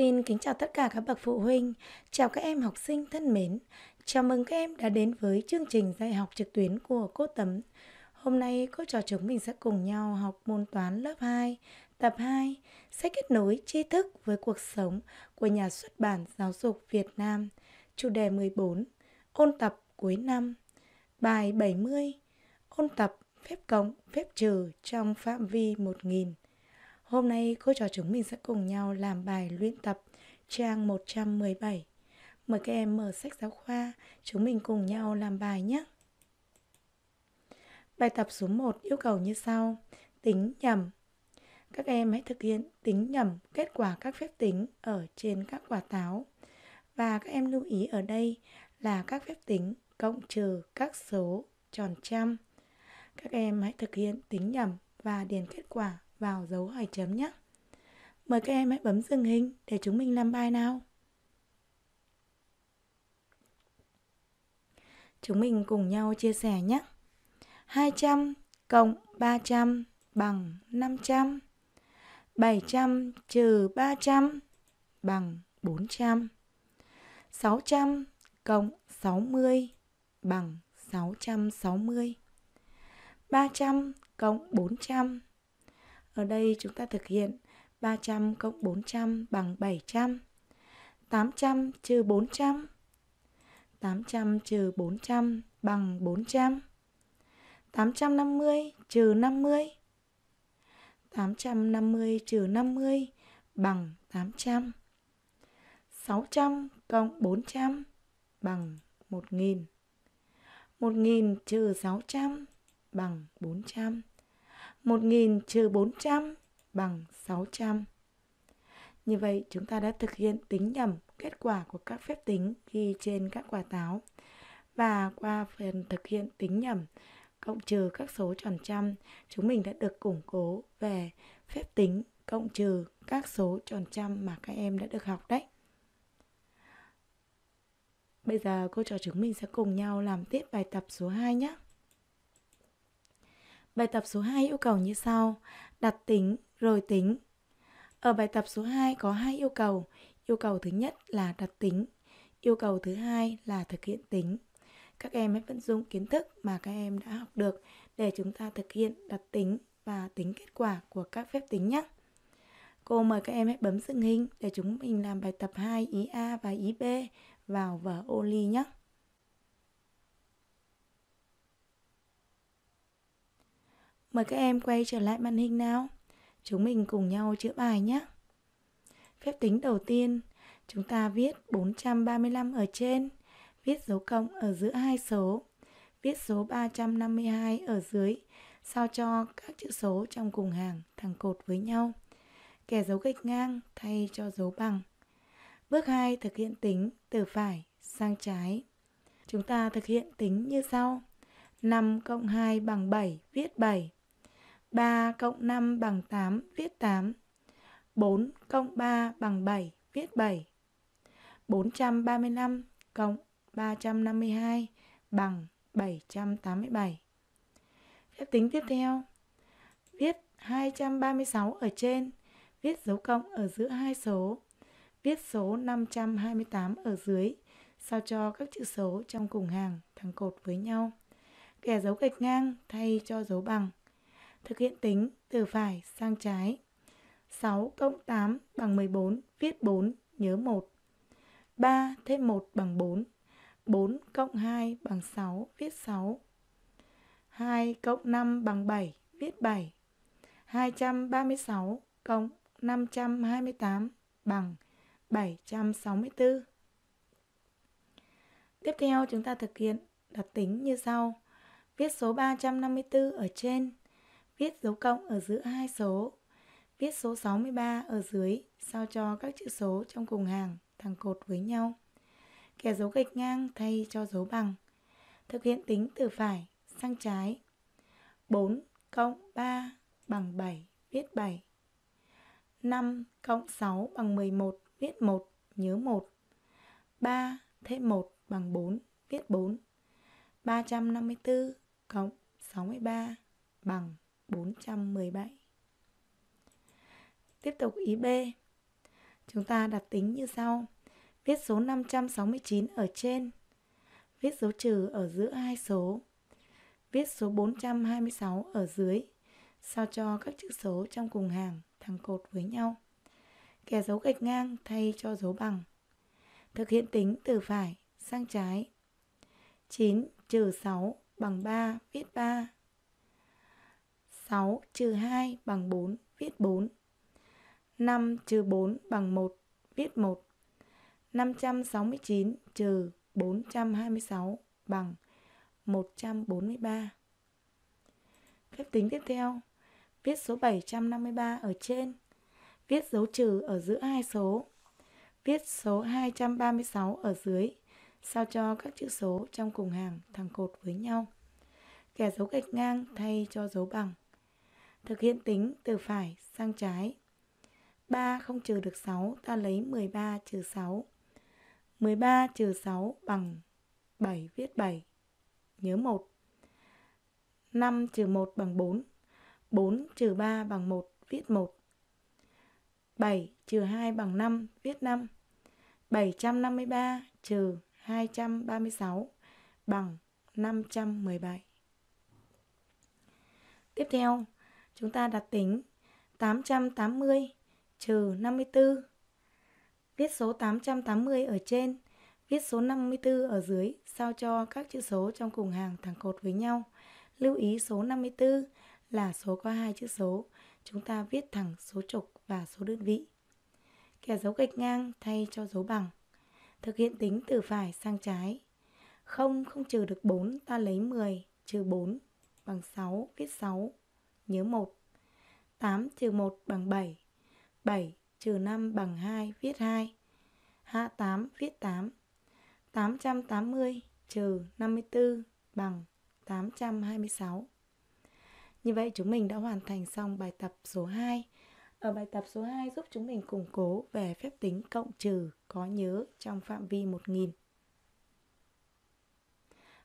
Xin kính chào tất cả các bậc phụ huynh, chào các em học sinh thân mến. Chào mừng các em đã đến với chương trình dạy học trực tuyến của cô Tấm. Hôm nay cô trò chúng mình sẽ cùng nhau học môn toán lớp 2, tập 2, sách kết nối tri thức với cuộc sống của nhà xuất bản Giáo dục Việt Nam, chủ đề 14, ôn tập cuối năm, bài 70, ôn tập phép cộng, phép trừ trong phạm vi 1000. Hôm nay cô trò chúng mình sẽ cùng nhau làm bài luyện tập trang 117. Mời các em mở sách giáo khoa, chúng mình cùng nhau làm bài nhé. Bài tập số 1 yêu cầu như sau. Tính nhầm. Các em hãy thực hiện tính nhầm kết quả các phép tính ở trên các quả táo. Và các em lưu ý ở đây là các phép tính cộng trừ các số tròn trăm. Các em hãy thực hiện tính nhầm và điền kết quả vào dấu hỏi chấm nhé. Mời các em hãy bấm dừng hình để chúng mình làm bài nào. Chúng mình cùng nhau chia sẻ nhé. 200 cộng 300 bằng 500. 700 trừ 300 bằng 400. 600 cộng 60 bằng 660. 300 cộng 400 ở đây chúng ta thực hiện 300 cộng 400 bằng 700. 800 trừ 400. 800 trừ 400 bằng 400. 850 trừ 50. 850 trừ 50 bằng 800. 600 cộng 400 bằng 1000. 1000 trừ 600 bằng 400. 1.000 trừ 400 bằng 600. Như vậy, chúng ta đã thực hiện tính nhầm kết quả của các phép tính ghi trên các quả táo. Và qua phần thực hiện tính nhầm, cộng trừ các số tròn trăm, chúng mình đã được củng cố về phép tính cộng trừ các số tròn trăm mà các em đã được học đấy. Bây giờ cô trò chúng mình sẽ cùng nhau làm tiếp bài tập số 2 nhé. Bài tập số 2 yêu cầu như sau: đặt tính rồi tính. Ở bài tập số 2 có hai yêu cầu. Yêu cầu thứ nhất là đặt tính, yêu cầu thứ hai là thực hiện tính. Các em hãy vận dụng kiến thức mà các em đã học được để chúng ta thực hiện đặt tính và tính kết quả của các phép tính nhé. Cô mời các em hãy bấm dừng hình để chúng mình làm bài tập 2 ý A và ý B vào vở ô ly nhé. Mời các em quay trở lại màn hình nào. Chúng mình cùng nhau chữa bài nhé. Phép tính đầu tiên, chúng ta viết 435 ở trên, viết dấu cộng ở giữa hai số, viết số 352 ở dưới, sao cho các chữ số trong cùng hàng thẳng cột với nhau. Kẻ dấu gạch ngang thay cho dấu bằng. Bước 2 thực hiện tính từ phải sang trái. Chúng ta thực hiện tính như sau. 5 cộng 2 bằng 7, viết 7. 3 cộng 5 bằng 8 viết 8. 4 cộng 3 bằng 7 viết 7. 435 cộng 352 bằng 787. Phép tính tiếp theo. Viết 236 ở trên, viết dấu cộng ở giữa hai số, viết số 528 ở dưới, sao cho các chữ số trong cùng hàng thẳng cột với nhau. Kẻ dấu gạch ngang thay cho dấu bằng thực hiện tính từ phải sang trái. 6 cộng 8 bằng 14, viết 4, nhớ 1. 3 thêm 1 bằng 4. 4 cộng 2 bằng 6, viết 6. 2 cộng 5 bằng 7, viết 7. 236 cộng 528 bằng 764. Tiếp theo chúng ta thực hiện đặt tính như sau. Viết số 354 ở trên viết dấu cộng ở giữa hai số, viết số 63 ở dưới sao cho các chữ số trong cùng hàng thẳng cột với nhau. Kẻ dấu gạch ngang thay cho dấu bằng. Thực hiện tính từ phải sang trái. 4 cộng 3 bằng 7, viết 7. 5 cộng 6 bằng 11, viết 1, nhớ 1. 3 thêm 1 bằng 4, viết 4. 354 cộng 63 bằng 417. Tiếp tục ý B. Chúng ta đặt tính như sau. Viết số 569 ở trên. Viết số trừ ở giữa hai số. Viết số 426 ở dưới. Sao cho các chữ số trong cùng hàng thẳng cột với nhau. Kẻ dấu gạch ngang thay cho dấu bằng. Thực hiện tính từ phải sang trái. 9 trừ 6 bằng 3 viết 3 6 trừ 2 bằng 4, viết 4. 5 trừ 4 bằng 1, viết 1. 569 trừ 426 bằng 143. Phép tính tiếp theo, viết số 753 ở trên, viết dấu trừ ở giữa hai số, viết số 236 ở dưới, sao cho các chữ số trong cùng hàng thẳng cột với nhau. Kẻ dấu gạch ngang thay cho dấu bằng. Thực hiện tính từ phải sang trái. 3 không trừ được 6, ta lấy 13 trừ 6. 13 trừ 6 bằng 7, viết 7. Nhớ 1. 5 trừ 1 bằng 4. 4 trừ 3 bằng 1, viết 1. 7 trừ 2 bằng 5, viết 5. 753 trừ 236 bằng 517. Tiếp theo, chúng ta đặt tính 880 trừ 54. Viết số 880 ở trên, viết số 54 ở dưới sao cho các chữ số trong cùng hàng thẳng cột với nhau. Lưu ý số 54 là số có hai chữ số, chúng ta viết thẳng số trục và số đơn vị. Kẻ dấu gạch ngang thay cho dấu bằng. Thực hiện tính từ phải sang trái. Không không trừ được 4 ta lấy 10 trừ 4 bằng 6 viết 6 nhớ 1. 8 trừ 1 bằng 7. 7 trừ 5 bằng 2 viết 2. 28 viết 8. 880 trừ 54 bằng 826. Như vậy chúng mình đã hoàn thành xong bài tập số 2. Ở bài tập số 2 giúp chúng mình củng cố về phép tính cộng trừ có nhớ trong phạm vi 1000.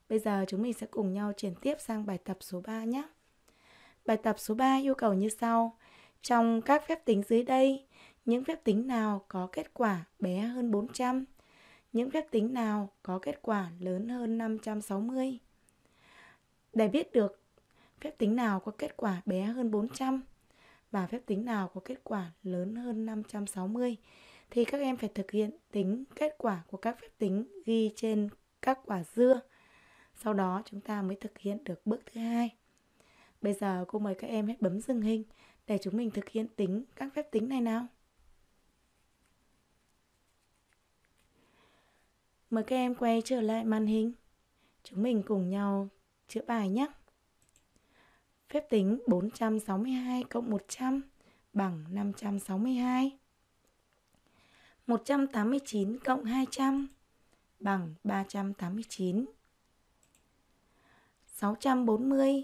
Bây giờ chúng mình sẽ cùng nhau chuyển tiếp sang bài tập số 3 nhé. Bài tập số 3 yêu cầu như sau. Trong các phép tính dưới đây, những phép tính nào có kết quả bé hơn 400? Những phép tính nào có kết quả lớn hơn 560? Để biết được phép tính nào có kết quả bé hơn 400 và phép tính nào có kết quả lớn hơn 560 thì các em phải thực hiện tính kết quả của các phép tính ghi trên các quả dưa. Sau đó chúng ta mới thực hiện được bước thứ hai. Bây giờ cô mời các em hãy bấm dừng hình để chúng mình thực hiện tính các phép tính này nào. Mời các em quay trở lại màn hình. Chúng mình cùng nhau chữa bài nhé. Phép tính 462 cộng 100 bằng 562. 189 cộng 200 bằng 389. 640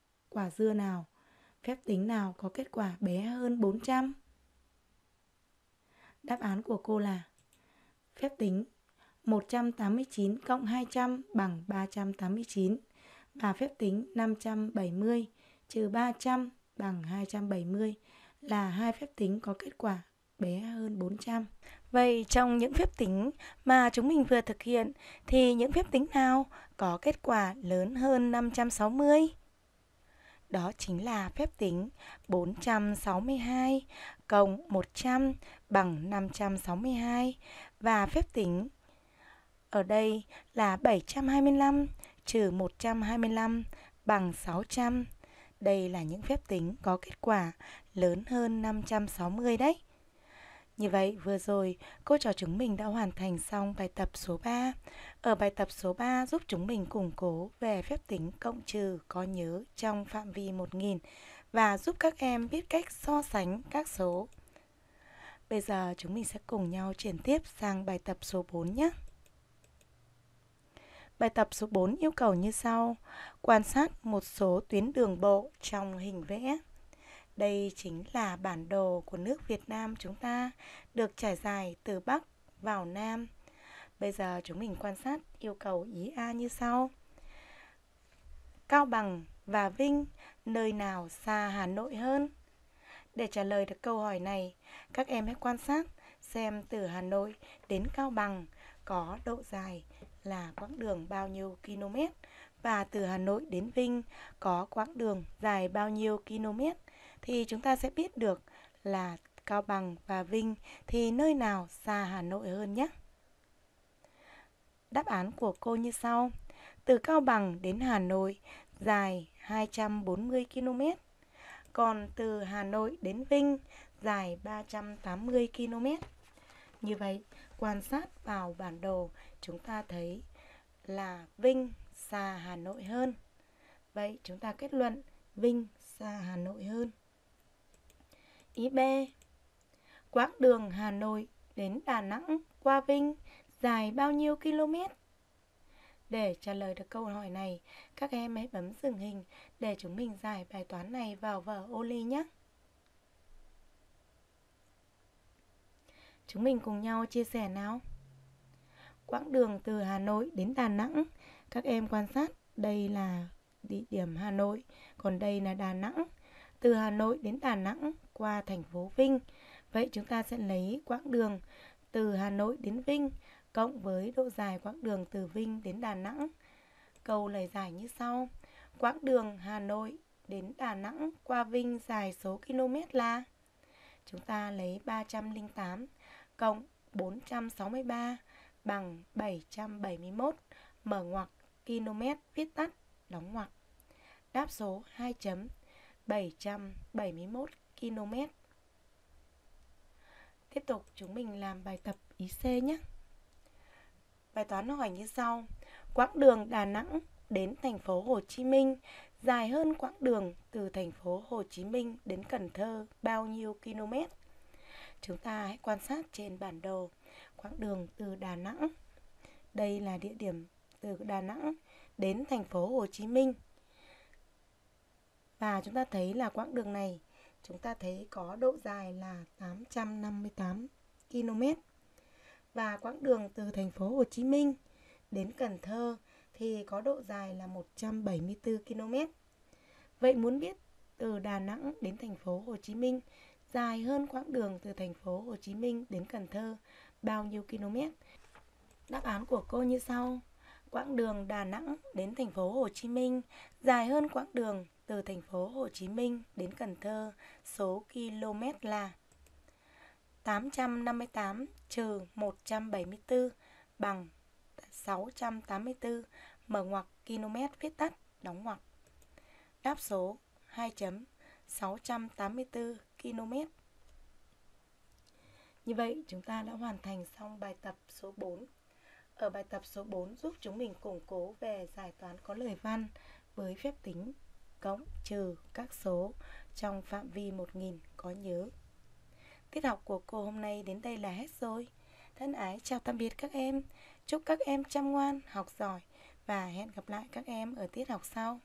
quả dưa nào, phép tính nào có kết quả bé hơn 400? Đáp án của cô là phép tính 189 cộng 200 bằng 389 và phép tính 570 trừ 300 bằng 270 là hai phép tính có kết quả bé hơn 400. Vậy trong những phép tính mà chúng mình vừa thực hiện thì những phép tính nào có kết quả lớn hơn 560? Đó chính là phép tính 462 cộng 100 bằng 562 và phép tính ở đây là 725 trừ 125 bằng 600. Đây là những phép tính có kết quả lớn hơn 560 đấy. Như vậy, vừa rồi, cô trò chúng mình đã hoàn thành xong bài tập số 3. Ở bài tập số 3 giúp chúng mình củng cố về phép tính cộng trừ có nhớ trong phạm vi 1000 và giúp các em biết cách so sánh các số. Bây giờ chúng mình sẽ cùng nhau chuyển tiếp sang bài tập số 4 nhé. Bài tập số 4 yêu cầu như sau. Quan sát một số tuyến đường bộ trong hình vẽ. Đây chính là bản đồ của nước Việt Nam chúng ta, được trải dài từ Bắc vào Nam. Bây giờ chúng mình quan sát yêu cầu ý A như sau. Cao Bằng và Vinh, nơi nào xa Hà Nội hơn? Để trả lời được câu hỏi này, các em hãy quan sát xem từ Hà Nội đến Cao Bằng có độ dài là quãng đường bao nhiêu km và từ Hà Nội đến Vinh có quãng đường dài bao nhiêu km thì chúng ta sẽ biết được là Cao Bằng và Vinh thì nơi nào xa Hà Nội hơn nhé. Đáp án của cô như sau. Từ Cao Bằng đến Hà Nội dài 240 km, còn từ Hà Nội đến Vinh dài 380 km. Như vậy, quan sát vào bản đồ, chúng ta thấy là Vinh xa Hà Nội hơn. Vậy chúng ta kết luận Vinh xa Hà Nội hơn ý B. Quãng đường Hà Nội đến Đà Nẵng qua Vinh dài bao nhiêu km? Để trả lời được câu hỏi này, các em hãy bấm dừng hình để chúng mình giải bài toán này vào vở ô ly nhé. Chúng mình cùng nhau chia sẻ nào. Quãng đường từ Hà Nội đến Đà Nẵng, các em quan sát đây là địa điểm Hà Nội, còn đây là Đà Nẵng. Từ Hà Nội đến Đà Nẵng qua thành phố Vinh. Vậy chúng ta sẽ lấy quãng đường từ Hà Nội đến Vinh cộng với độ dài quãng đường từ Vinh đến Đà Nẵng. Câu lời giải như sau. Quãng đường Hà Nội đến Đà Nẵng qua Vinh dài số km là chúng ta lấy 308 cộng 463 bằng 771 mở ngoặc km viết tắt đóng ngoặc. Đáp số 2 chấm 771 km. Tiếp tục chúng mình làm bài tập ý C nhé. Bài toán nó hỏi như sau. Quãng đường Đà Nẵng đến thành phố Hồ Chí Minh dài hơn quãng đường từ thành phố Hồ Chí Minh đến Cần Thơ bao nhiêu km? Chúng ta hãy quan sát trên bản đồ quãng đường từ Đà Nẵng. Đây là địa điểm từ Đà Nẵng đến thành phố Hồ Chí Minh. Và chúng ta thấy là quãng đường này chúng ta thấy có độ dài là 858 km và quãng đường từ thành phố Hồ Chí Minh đến Cần Thơ thì có độ dài là 174 km. Vậy muốn biết từ Đà Nẵng đến thành phố Hồ Chí Minh dài hơn quãng đường từ thành phố Hồ Chí Minh đến Cần Thơ bao nhiêu km? Đáp án của cô như sau. Quãng đường Đà Nẵng đến thành phố Hồ Chí Minh dài hơn quãng đường từ thành phố Hồ Chí Minh đến Cần Thơ, số km là 858 trừ 174 bằng 684 mở ngoặc km viết tắt đóng ngoặc. Đáp số 2.684 km. Như vậy chúng ta đã hoàn thành xong bài tập số 4. Ở bài tập số 4 giúp chúng mình củng cố về giải toán có lời văn với phép tính cộng trừ các số trong phạm vi 1000 có nhớ. Tiết học của cô hôm nay đến đây là hết rồi. Thân ái chào tạm biệt các em. Chúc các em chăm ngoan, học giỏi và hẹn gặp lại các em ở tiết học sau.